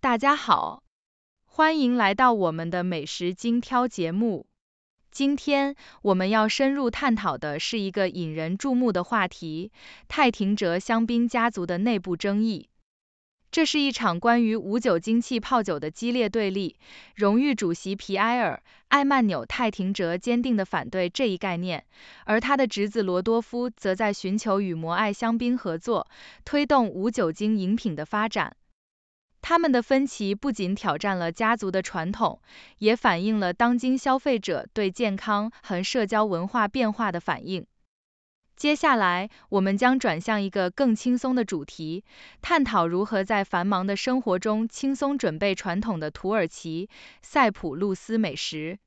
大家好，欢迎来到我们的美食精挑节目。今天我们要深入探讨的是一个引人注目的话题——泰廷哲香槟家族的内部争议。这是一场关于无酒精气泡酒的激烈对立。荣誉主席皮埃尔·艾曼纽·泰廷哲坚定地反对这一概念，而他的侄子罗多夫则在寻求与摩艾香槟合作，推动无酒精饮品的发展。他们的分歧不仅挑战了家族的传统，也反映了当今消费者对健康和社交文化变化的反应。接下来，我们将转向一个更轻松的主题，探讨如何在繁忙的生活中轻松准备传统的土耳其塞浦路斯美食。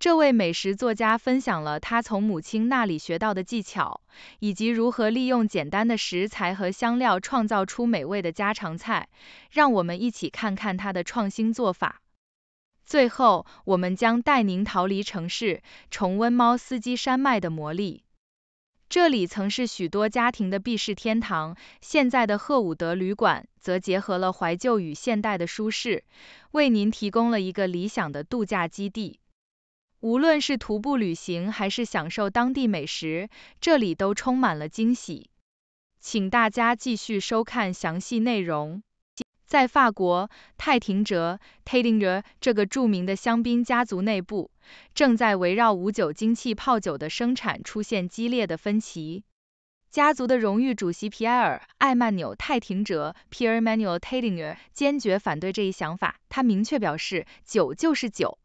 这位美食作家分享了他从母亲那里学到的技巧，以及如何利用简单的食材和香料创造出美味的家常菜。让我们一起看看他的创新做法。最后，我们将带您逃离城市，重温猫司机山脉的魔力。这里曾是许多家庭的避世天堂，现在的赫伍德旅馆则结合了怀旧与现代的舒适，为您提供了一个理想的度假基地。无论是徒步旅行还是享受当地美食，这里都充满了惊喜。请大家继续收看详细内容。在法国泰廷哲 （Taittinger） 这个著名的香槟家族内部，正在围绕无酒精气泡酒的生产出现激烈的分歧。家族的荣誉主席皮埃尔·艾曼纽·泰廷哲 （Pierre-Manuel Taittinger） 坚决反对这一想法，他明确表示：“酒就是酒。”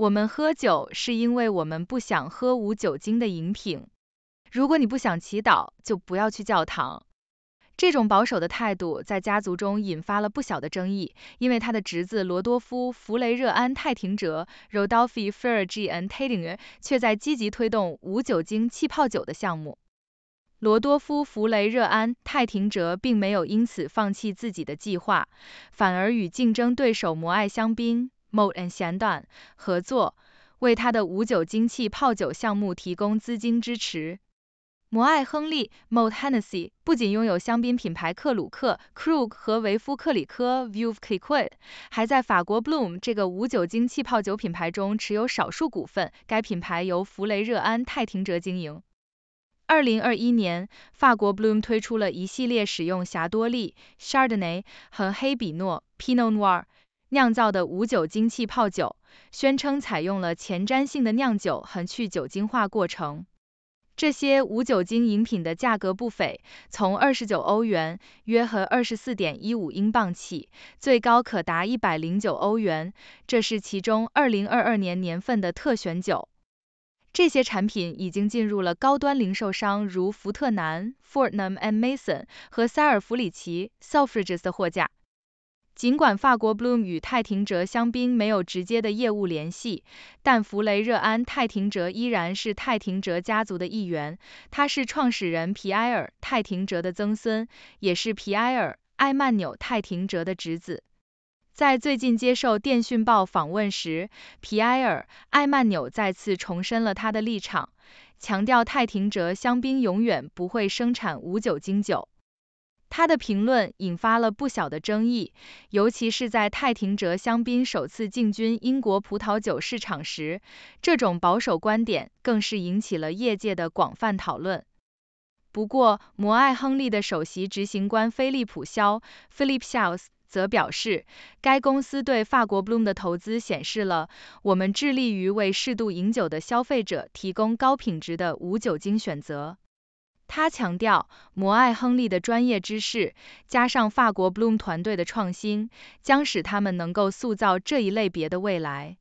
我们喝酒是因为我们不想喝无酒精的饮品。如果你不想祈祷，就不要去教堂。这种保守的态度在家族中引发了不小的争议，因为他的侄子罗多夫·弗雷热安·泰廷哲 （Rodolphe Fréjergn Taitin） 却在积极推动无酒精气泡酒的项目。罗多夫·弗雷热安·泰廷哲并没有因此放弃自己的计划，反而与竞争对手摩艾香槟。Mode and 弦谈合作，为他的无酒精气泡酒项目提供资金支持。摩艾·亨利 （Moët Hennessy） 不仅拥有香槟品牌克鲁克 c r u o k 和维夫克里科 （Veuve c i c q u o t 还在法国 Bloom 这个无酒精气泡酒品牌中持有少数股份。该品牌由弗雷热安·泰廷哲经营。2021年，法国 Bloom 推出了一系列使用霞多丽 （Chardonnay） 和黑比诺 （Pinot Noir）。酿造的无酒精气泡酒，宣称采用了前瞻性的酿酒和去酒精化过程。这些无酒精饮品的价格不菲，从29欧元（约合24.15英镑）起，最高可达109欧元，这是其中2022年年份的特选酒。这些产品已经进入了高端零售商如福特南 （Fortnum and Mason） 和塞尔弗里奇 （Sulfridge's） 的货架。尽管法国 b l o o m 与泰廷哲香槟没有直接的业务联系，但弗雷热安泰廷哲依然是泰廷哲家族的一员。他是创始人皮埃尔泰廷哲的曾孙，也是皮埃尔艾曼纽泰廷哲的侄子。在最近接受电讯报访问时，皮埃尔艾曼纽再次重申了他的立场，强调泰廷哲香槟永远不会生产无酒精酒。他的评论引发了不小的争议，尤其是在泰廷哲香槟首次进军英国葡萄酒市场时，这种保守观点更是引起了业界的广泛讨论。不过，摩艾亨利的首席执行官菲利普·肖 （Philip Shells） 则表示，该公司对法国 b l o o m 的投资显示了“我们致力于为适度饮酒的消费者提供高品质的无酒精选择”。他强调，摩艾亨利的专业知识加上法国 Bloom 团队的创新，将使他们能够塑造这一类别的未来。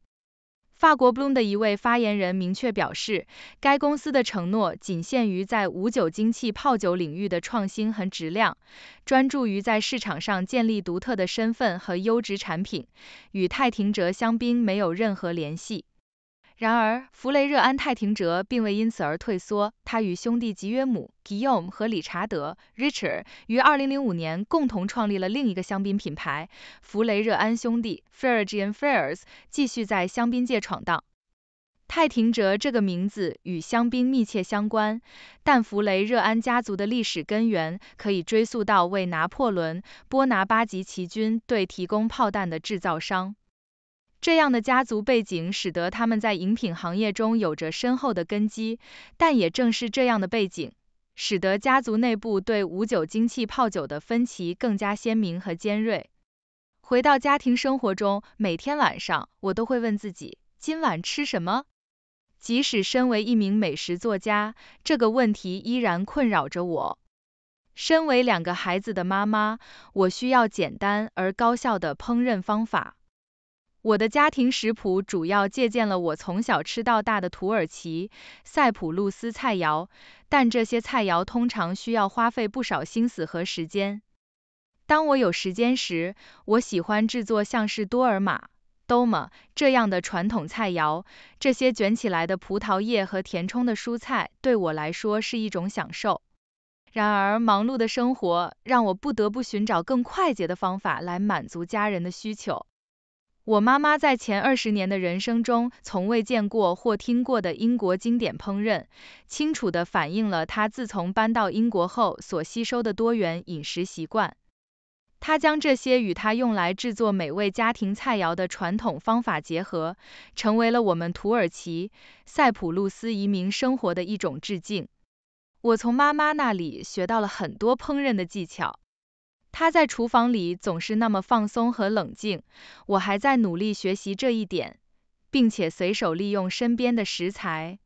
法国 Bloom 的一位发言人明确表示，该公司的承诺仅限于在无酒精气泡酒领域的创新和质量，专注于在市场上建立独特的身份和优质产品，与泰廷哲香槟没有任何联系。然而，弗雷热安泰廷哲并未因此而退缩。他与兄弟吉约姆 （Guillaume） 和理查德 （Richard） 于2005年共同创立了另一个香槟品牌——弗雷热安兄弟 f e r r g i a n Fils），继续在香槟界闯荡。泰廷哲这个名字与香槟密切相关，但弗雷热安家族的历史根源可以追溯到为拿破仑波拿巴吉奇军队提供炮弹的制造商。这样的家族背景使得他们在饮品行业中有着深厚的根基，但也正是这样的背景，使得家族内部对无酒精气泡酒的分歧更加鲜明和尖锐。回到家庭生活中，每天晚上我都会问自己今晚吃什么。即使身为一名美食作家，这个问题依然困扰着我。身为两个孩子的妈妈，我需要简单而高效的烹饪方法。我的家庭食谱主要借鉴了我从小吃到大的土耳其、塞浦路斯菜肴，但这些菜肴通常需要花费不少心思和时间。当我有时间时，我喜欢制作像是多尔玛 d o m a 这样的传统菜肴，这些卷起来的葡萄叶和填充的蔬菜对我来说是一种享受。然而，忙碌的生活让我不得不寻找更快捷的方法来满足家人的需求。我妈妈在前二十年的人生中从未见过或听过的英国经典烹饪，清楚地反映了她自从搬到英国后所吸收的多元饮食习惯。她将这些与她用来制作美味家庭菜肴的传统方法结合，成为了我们土耳其塞浦路斯移民生活的一种致敬。我从妈妈那里学到了很多烹饪的技巧。他在厨房里总是那么放松和冷静，我还在努力学习这一点，并且随手利用身边的食材。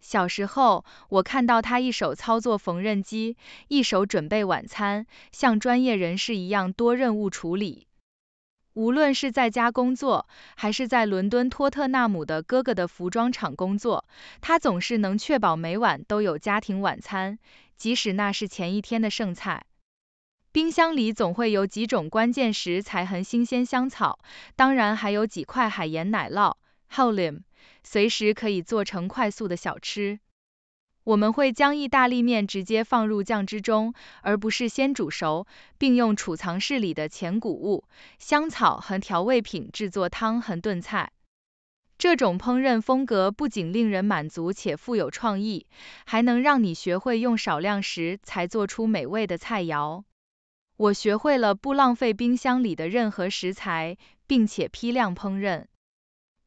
小时候，我看到他一手操作缝纫机，一手准备晚餐，像专业人士一样多任务处理。无论是在家工作，还是在伦敦托特纳姆的哥哥的服装厂工作，他总是能确保每晚都有家庭晚餐，即使那是前一天的剩菜。冰箱里总会有几种关键食材，和新鲜香草，当然还有几块海盐奶酪，Halim，随时可以做成快速的小吃。我们会将意大利面直接放入酱汁中，而不是先煮熟，并用储藏室里的前谷物、香草和调味品制作汤和炖菜。这种烹饪风格不仅令人满足且富有创意，还能让你学会用少量食材做出美味的菜肴。我学会了不浪费冰箱里的任何食材，并且批量烹饪。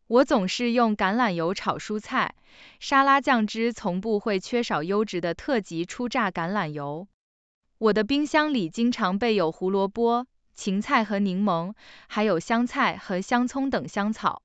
我总是用橄榄油炒蔬菜，沙拉酱汁从不会缺少优质的特级初榨橄榄油。我的冰箱里经常备有胡萝卜、芹菜和柠檬，还有香菜和香葱等香草。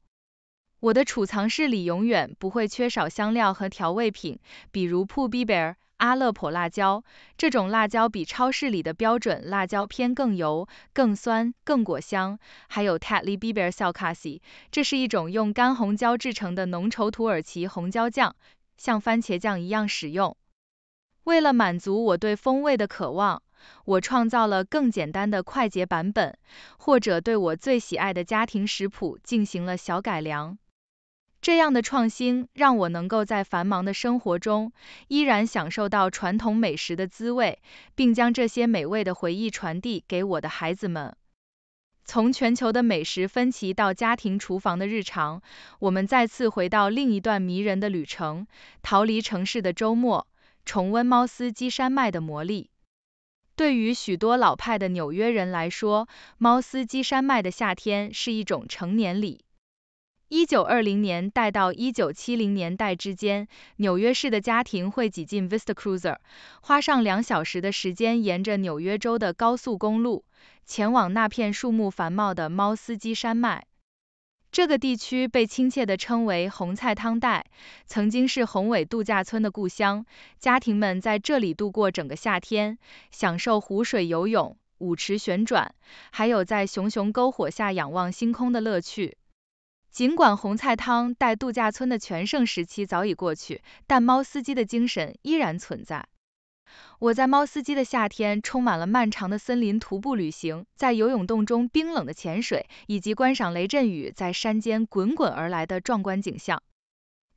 我的储藏室里永远不会缺少香料和调味品，比如 Poo Bear。阿勒颇辣椒，这种辣椒比超市里的标准辣椒偏更油、更酸、更果香。还有 t a t l i Biber Sosu，这是一种用干红椒制成的浓稠土耳其红椒酱，像番茄酱一样使用。为了满足我对风味的渴望，我创造了更简单的快捷版本，或者对我最喜爱的家庭食谱进行了小改良。这样的创新让我能够在繁忙的生活中，依然享受到传统美食的滋味，并将这些美味的回忆传递给我的孩子们。从全球的美食分歧到家庭厨房的日常，我们再次回到另一段迷人的旅程：逃离城市的周末，重温猫斯基山脉的魔力。对于许多老派的纽约人来说，猫斯基山脉的夏天是一种成年礼。一九二零年代到一九七零年代之间，纽约市的家庭会挤进 Vista Cruiser，花上两小时的时间，沿着纽约州的高速公路，前往那片树木繁茂的猫斯基山脉。这个地区被亲切地称为“红菜汤带”，曾经是宏伟度假村的故乡。家庭们在这里度过整个夏天，享受湖水游泳、舞池旋转，还有在熊熊篝火下仰望星空的乐趣。尽管红菜汤带度假村的全盛时期早已过去，但猫司机的精神依然存在。我在猫司机的夏天充满了漫长的森林徒步旅行，在游泳洞中冰冷的潜水，以及观赏雷阵雨在山间滚滚而来的壮观景象。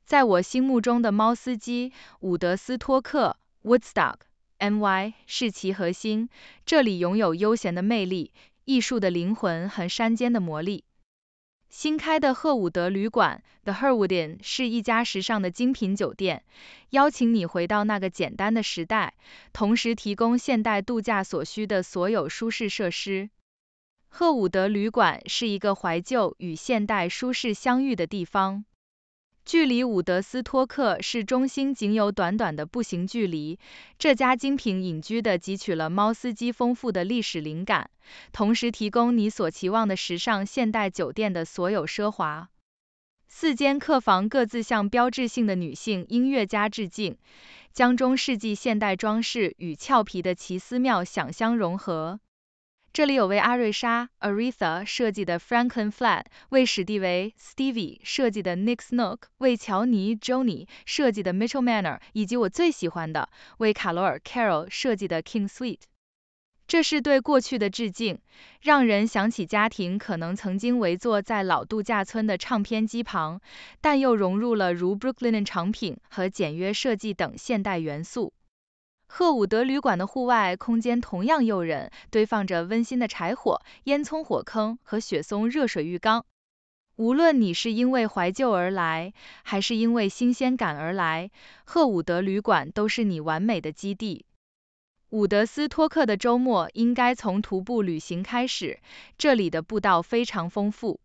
在我心目中的猫司机伍德斯托克 （Woodstock, NY） 是其核心，这里拥有悠闲的魅力、艺术的灵魂和山间的魔力。新开的赫伍德旅馆 The Herwood Inn 是一家时尚的精品酒店，邀请你回到那个简单的时代，同时提供现代度假所需的所有舒适设施。赫伍德旅馆是一个怀旧与现代舒适相遇的地方。距离伍德斯托克市中心仅有短短的步行距离，这家精品隐居的汲取了猫司机丰富的历史灵感，同时提供你所期望的时尚现代酒店的所有奢华。四间客房各自向标志性的女性音乐家致敬，将中世纪现代装饰与俏皮的奇思妙想相融合。这里有为阿瑞莎 (Aretha) 设计的 Franklin Flat，为史蒂维 (Stevie) 设计的 Nick's Nook，为乔尼 (Johnny) 设计的 Mitchell Manor，以及我最喜欢的为卡罗尔 (Carol) 设计的 King Suite。这是对过去的致敬，让人想起家庭可能曾经围坐在老度假村的唱片机旁，但又融入了如 Brooklyn 的产品和简约设计等现代元素。赫伍德旅馆的户外空间同样诱人，堆放着温馨的柴火、烟囱火坑和雪松热水浴缸。无论你是因为怀旧而来，还是因为新鲜感而来，赫伍德旅馆都是你完美的基地。伍德斯托克的周末应该从徒步旅行开始，这里的步道非常丰富。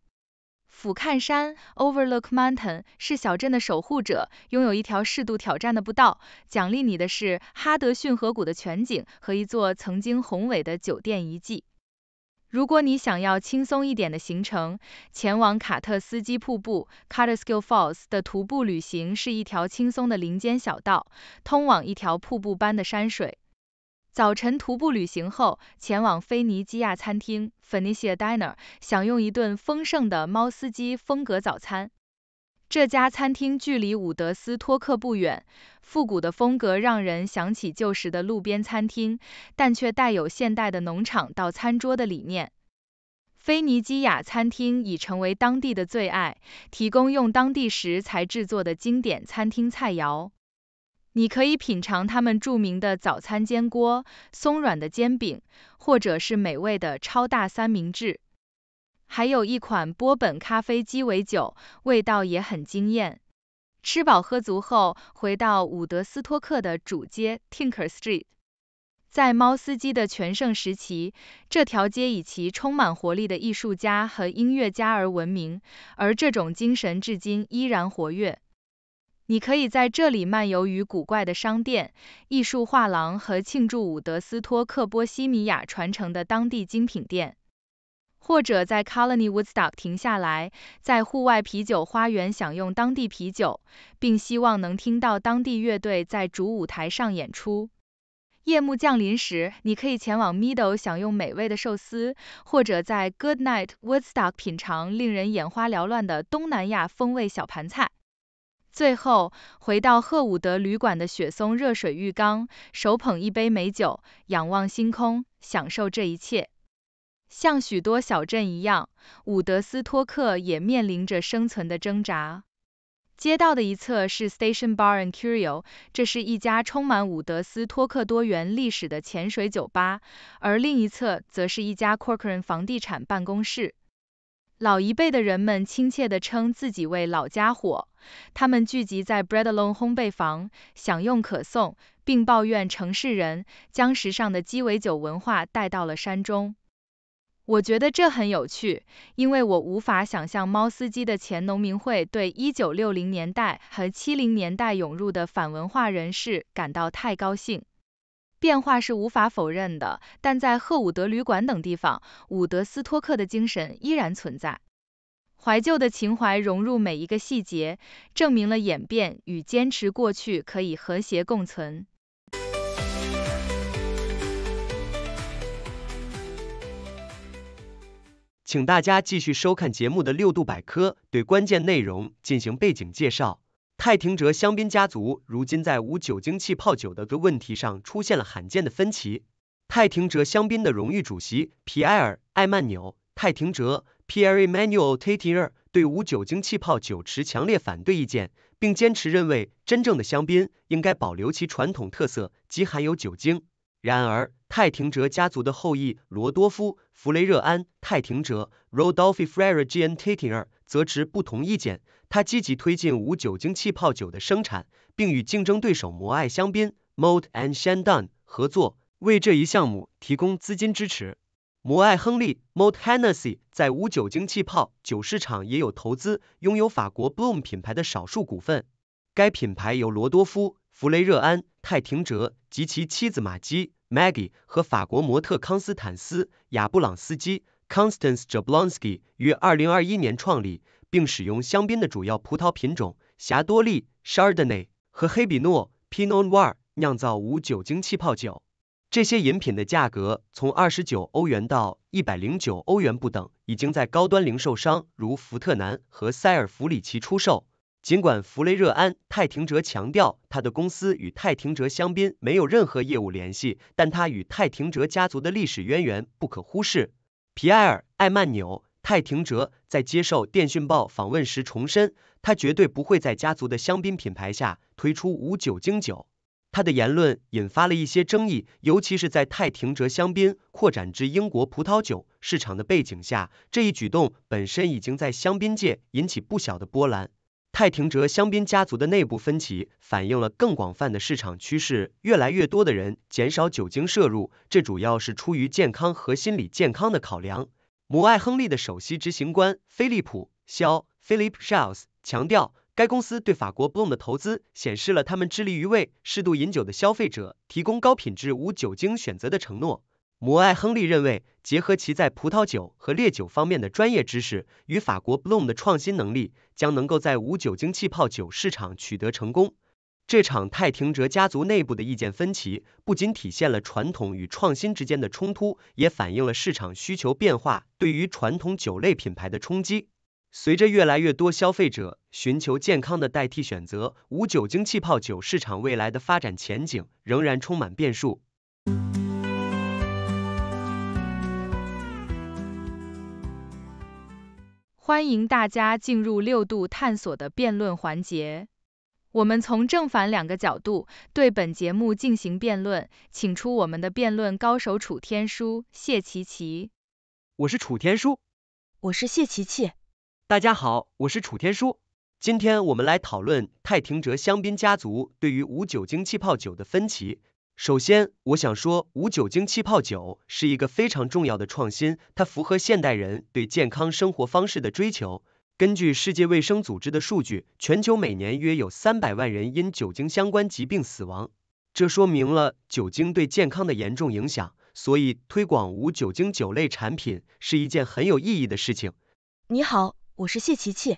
俯瞰山 （Overlook Mountain） 是小镇的守护者，拥有一条适度挑战的步道，奖励你的是哈德逊河谷的全景和一座曾经宏伟的酒店遗迹。如果你想要轻松一点的行程，前往卡特斯基瀑布 c a r t e s c l Falls） 的徒步旅行是一条轻松的林间小道，通往一条瀑布般的山水。早晨徒步旅行后，前往菲尼基亚餐厅 （Phoenicia Diner） 享用一顿丰盛的猫司机风格早餐。这家餐厅距离伍德斯托克不远，复古的风格让人想起旧时的路边餐厅，但却带有现代的农场到餐桌的理念。菲尼基亚餐厅已成为当地的最爱，提供用当地食材制作的经典餐厅菜肴。你可以品尝他们著名的早餐煎锅、松软的煎饼，或者是美味的超大三明治，还有一款波本咖啡鸡尾酒，味道也很惊艳。吃饱喝足后，回到伍德斯托克的主街 Tinker Street，在猫司机的全盛时期，这条街以其充满活力的艺术家和音乐家而闻名，而这种精神至今依然活跃。你可以在这里漫游于古怪的商店、艺术画廊和庆祝伍德斯托克波西米亚传承的当地精品店，或者在 Colony Woodstock 停下来，在户外啤酒花园享用当地啤酒，并希望能听到当地乐队在主舞台上演出。夜幕降临时，你可以前往 m i d d 享用美味的寿司，或者在 Goodnight Woodstock 品尝令人眼花缭乱的东南亚风味小盘菜。最后回到赫伍德旅馆的雪松热水浴缸，手捧一杯美酒，仰望星空，享受这一切。像许多小镇一样，伍德斯托克也面临着生存的挣扎。街道的一侧是 Station Bar and Curio，这是一家充满伍德斯托克多元历史的潜水酒吧，而另一侧则是一家 Corcoran 房地产办公室。老一辈的人们亲切地称自己为“老家伙”，他们聚集在 Bradlon e 烘焙房，享用可颂，并抱怨城市人将时尚的鸡尾酒文化带到了山中。我觉得这很有趣，因为我无法想象猫司机的前农民会对1960年代和70年代涌入的反文化人士感到太高兴。变化是无法否认的，但在赫伍德旅馆等地方，伍德斯托克的精神依然存在。怀旧的情怀融入每一个细节，证明了演变与坚持过去可以和谐共存。请大家继续收看节目的六度百科，对关键内容进行背景介绍。泰廷哲香槟家族如今在无酒精气泡酒的个问题上出现了罕见的分歧。泰廷哲香槟的荣誉主席皮埃尔·艾曼纽·泰廷哲 （Pierre Emmanuel t a t i n g e r 对无酒精气泡酒持强烈反对意见，并坚持认为真正的香槟应该保留其传统特色，即含有酒精。然而，泰廷哲家族的后裔罗多夫·弗雷热安·泰廷哲 （Rodolphe f r e r e j a n t a t t i n g e r 则持不同意见，他积极推进无酒精气泡酒的生产，并与竞争对手摩艾香槟 m o e and s h a n d o n 合作，为这一项目提供资金支持。摩艾亨利 （Moet Hennessy） 在无酒精气泡酒市场也有投资，拥有法国 Bloom 品牌的少数股份。该品牌由罗多夫·弗雷热安·泰廷哲及其妻子玛姬 （Maggie） 和法国模特康斯坦斯·雅布朗斯基。Constance Jablonski 于2021年创立，并使用香槟的主要葡萄品种霞多丽 （Chardonnay） 和黑比诺 （Pinot Noir） 酿造无酒精气泡酒。这些饮品的价格从29欧元到109欧元不等，已经在高端零售商如福特南和塞尔弗里奇出售。尽管弗雷热安·泰廷哲强调他的公司与泰廷哲香槟没有任何业务联系，但他与泰廷哲家族的历史渊源不可忽视。皮埃尔·艾曼纽·泰廷哲在接受《电讯报》访问时重申，他绝对不会在家族的香槟品牌下推出无酒精酒。他的言论引发了一些争议，尤其是在泰廷哲香槟扩展至英国葡萄酒市场的背景下，这一举动本身已经在香槟界引起不小的波澜。泰廷哲香槟家族的内部分歧反映了更广泛的市场趋势，越来越多的人减少酒精摄入，这主要是出于健康和心理健康的考量。母爱亨利的首席执行官菲利普肖 （Philip c h e l l s 强调，该公司对法国 b l o m 的投资显示了他们致力于为适度饮酒的消费者提供高品质无酒精选择的承诺。摩艾·亨利认为，结合其在葡萄酒和烈酒方面的专业知识与法国 b l o o m 的创新能力，将能够在无酒精气泡酒市场取得成功。这场泰廷哲家族内部的意见分歧，不仅体现了传统与创新之间的冲突，也反映了市场需求变化对于传统酒类品牌的冲击。随着越来越多消费者寻求健康的代替选择，无酒精气泡酒市场未来的发展前景仍然充满变数。欢迎大家进入六度探索的辩论环节。我们从正反两个角度对本节目进行辩论，请出我们的辩论高手楚天舒、谢琪琪。我是楚天舒。我是谢琪琪。大家好，我是楚天舒。今天我们来讨论泰廷哲香槟家族对于无酒精气泡酒的分歧。首先，我想说无酒精气泡酒是一个非常重要的创新，它符合现代人对健康生活方式的追求。根据世界卫生组织的数据，全球每年约有三百万人因酒精相关疾病死亡，这说明了酒精对健康的严重影响。所以，推广无酒精酒类产品是一件很有意义的事情。你好，我是谢琪琪，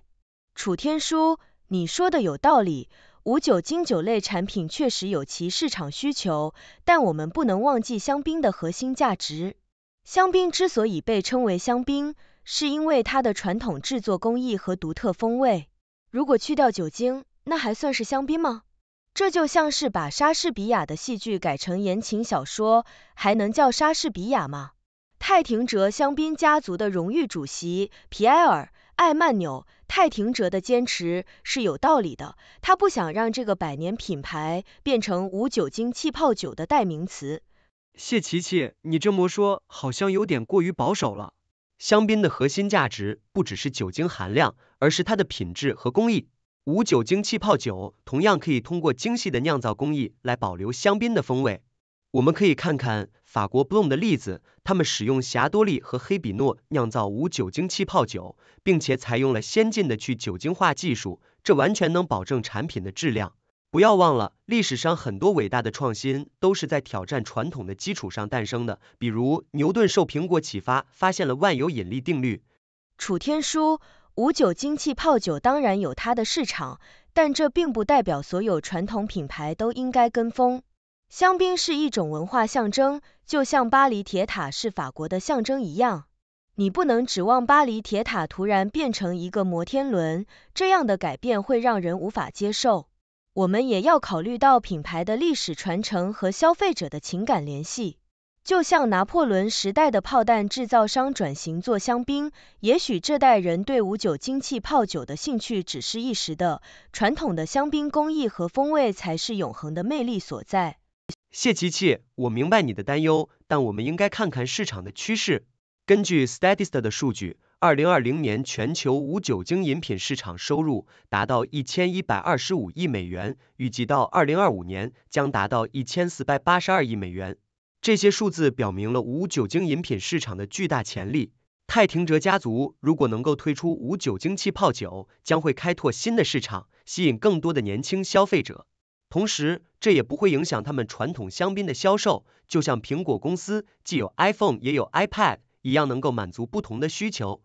楚天舒，你说的有道理。无酒精酒类产品确实有其市场需求，但我们不能忘记香槟的核心价值。香槟之所以被称为香槟，是因为它的传统制作工艺和独特风味。如果去掉酒精，那还算是香槟吗？这就像是把莎士比亚的戏剧改成言情小说，还能叫莎士比亚吗？泰廷哲香槟家族的荣誉主席皮埃尔·艾曼纽。蔡廷哲的坚持是有道理的，他不想让这个百年品牌变成无酒精气泡酒的代名词。谢琪琪，你这么说好像有点过于保守了。香槟的核心价值不只是酒精含量，而是它的品质和工艺。无酒精气泡酒同样可以通过精细的酿造工艺来保留香槟的风味。我们可以看看。法国 b l o o m 的例子，他们使用霞多丽和黑比诺酿造无酒精气泡酒，并且采用了先进的去酒精化技术，这完全能保证产品的质量。不要忘了，历史上很多伟大的创新都是在挑战传统的基础上诞生的，比如牛顿受苹果启发发现了万有引力定律。楚天舒，无酒精气泡酒当然有它的市场，但这并不代表所有传统品牌都应该跟风。香槟是一种文化象征，就像巴黎铁塔是法国的象征一样。你不能指望巴黎铁塔突然变成一个摩天轮，这样的改变会让人无法接受。我们也要考虑到品牌的历史传承和消费者的情感联系。就像拿破仑时代的炮弹制造商转型做香槟，也许这代人对无酒精气泡酒的兴趣只是一时的，传统的香槟工艺和风味才是永恒的魅力所在。谢琪琪，我明白你的担忧，但我们应该看看市场的趋势。根据 Statista 的数据，二零二零年全球无酒精饮品市场收入达到一千一百二十五亿美元，预计到二零二五年将达到一千四百八十二亿美元。这些数字表明了无酒精饮品市场的巨大潜力。泰廷哲家族如果能够推出无酒精气泡酒，将会开拓新的市场，吸引更多的年轻消费者。同时，这也不会影响他们传统香槟的销售，就像苹果公司既有 iPhone 也有 iPad 一样，能够满足不同的需求。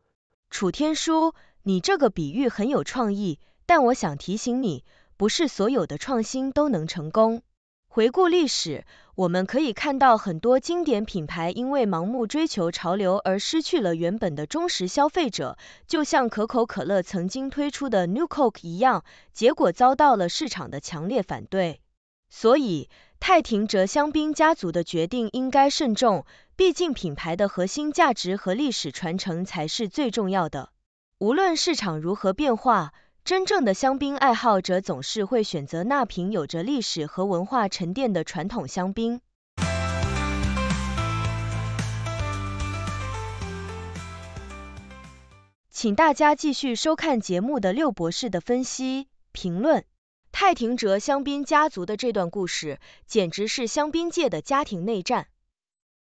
楚天舒，你这个比喻很有创意，但我想提醒你，不是所有的创新都能成功。回顾历史。我们可以看到很多经典品牌因为盲目追求潮流而失去了原本的忠实消费者，就像可口可乐曾经推出的 New Coke 一样，结果遭到了市场的强烈反对。所以，泰廷哲香槟家族的决定应该慎重，毕竟品牌的核心价值和历史传承才是最重要的。无论市场如何变化。真正的香槟爱好者总是会选择那瓶有着历史和文化沉淀的传统香槟。请大家继续收看节目的六博士的分析评论。泰廷哲香槟家族的这段故事，简直是香槟界的家庭内战。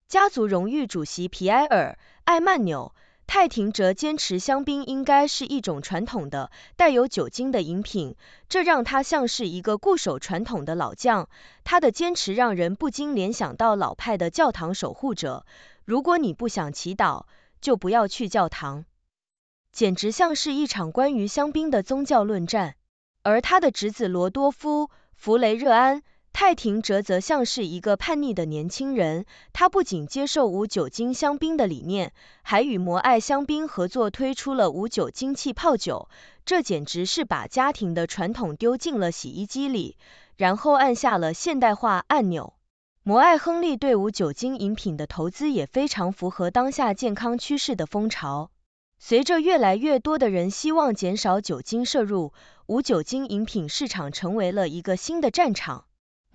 家族荣誉主席皮埃尔·艾曼纽。泰廷哲坚持香槟应该是一种传统的、带有酒精的饮品，这让他像是一个固守传统的老将。他的坚持让人不禁联想到老派的教堂守护者。如果你不想祈祷，就不要去教堂，简直像是一场关于香槟的宗教论战。而他的侄子罗多夫·弗雷热安。泰廷哲则像是一个叛逆的年轻人，他不仅接受无酒精香槟的理念，还与摩艾香槟合作推出了无酒精气泡酒，这简直是把家庭的传统丢进了洗衣机里，然后按下了现代化按钮。摩艾亨利对无酒精饮品的投资也非常符合当下健康趋势的风潮。随着越来越多的人希望减少酒精摄入，无酒精饮品市场成为了一个新的战场。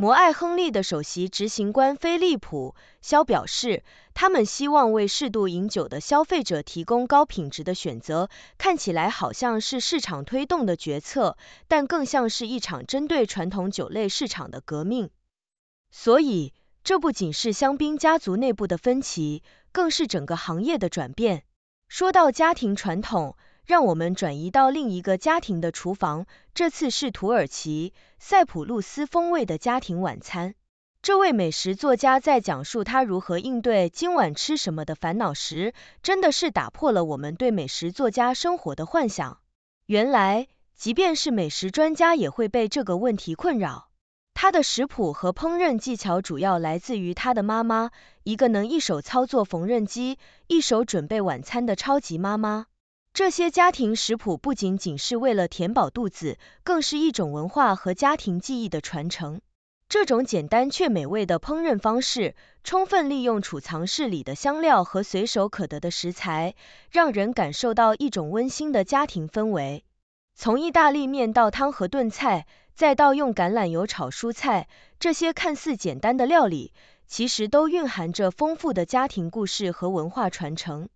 摩艾亨利的首席执行官菲利普·肖表示，他们希望为适度饮酒的消费者提供高品质的选择。看起来好像是市场推动的决策，但更像是一场针对传统酒类市场的革命。所以，这不仅是香槟家族内部的分歧，更是整个行业的转变。说到家庭传统。让我们转移到另一个家庭的厨房，这次是土耳其塞浦路斯风味的家庭晚餐。这位美食作家在讲述他如何应对今晚吃什么的烦恼时，真的是打破了我们对美食作家生活的幻想。原来，即便是美食专家也会被这个问题困扰。他的食谱和烹饪技巧主要来自于他的妈妈，一个能一手操作缝纫机、一手准备晚餐的超级妈妈。这些家庭食谱不仅仅是为了填饱肚子，更是一种文化和家庭记忆的传承。这种简单却美味的烹饪方式，充分利用储藏室里的香料和随手可得的食材，让人感受到一种温馨的家庭氛围。从意大利面到汤和炖菜，再到用橄榄油炒蔬菜，这些看似简单的料理，其实都蕴含着丰富的家庭故事和文化传承。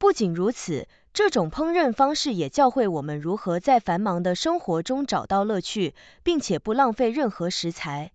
不仅如此，这种烹饪方式也教会我们如何在繁忙的生活中找到乐趣，并且不浪费任何食材。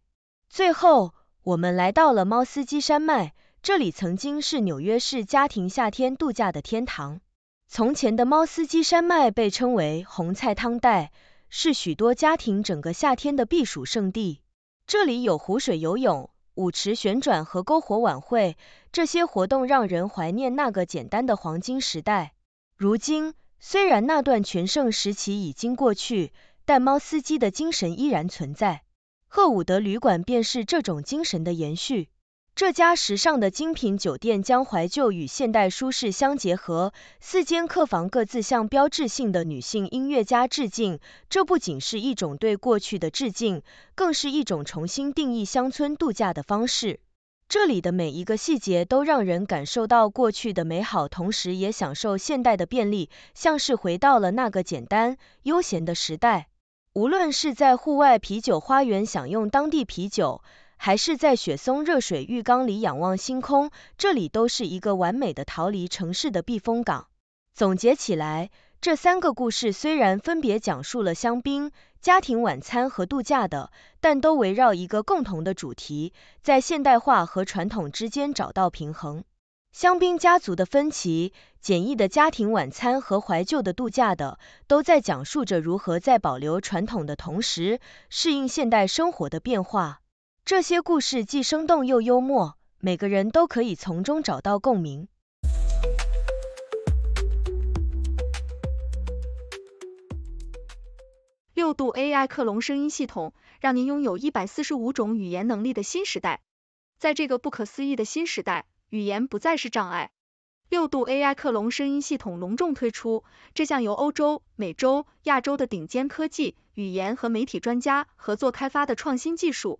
最后，我们来到了猫斯基山脉，这里曾经是纽约市家庭夏天度假的天堂。从前的猫斯基山脉被称为红菜汤带，是许多家庭整个夏天的避暑胜地。这里有湖水游泳。舞池旋转和篝火晚会，这些活动让人怀念那个简单的黄金时代。如今，虽然那段全盛时期已经过去，但猫司机的精神依然存在。赫伍德旅馆便是这种精神的延续。这家时尚的精品酒店将怀旧与现代舒适相结合。四间客房各自向标志性的女性音乐家致敬。这不仅是一种对过去的致敬，更是一种重新定义乡村度假的方式。这里的每一个细节都让人感受到过去的美好，同时也享受现代的便利，像是回到了那个简单、悠闲的时代。无论是在户外啤酒花园享用当地啤酒。还是在雪松热水浴缸里仰望星空，这里都是一个完美的逃离城市的避风港。总结起来，这三个故事虽然分别讲述了香槟、家庭晚餐和度假的，但都围绕一个共同的主题：在现代化和传统之间找到平衡。香槟家族的分歧、简易的家庭晚餐和怀旧的度假的，都在讲述着如何在保留传统的同时适应现代生活的变化。这些故事既生动又幽默，每个人都可以从中找到共鸣。六度 AI 克隆声音系统，让您拥有一百四十五种语言能力的新时代。在这个不可思议的新时代，语言不再是障碍。六度 AI 克隆声音系统隆重推出，这项由欧洲、美洲、亚洲的顶尖科技、语言和媒体专家合作开发的创新技术。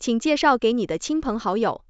请介绍给你的亲朋好友。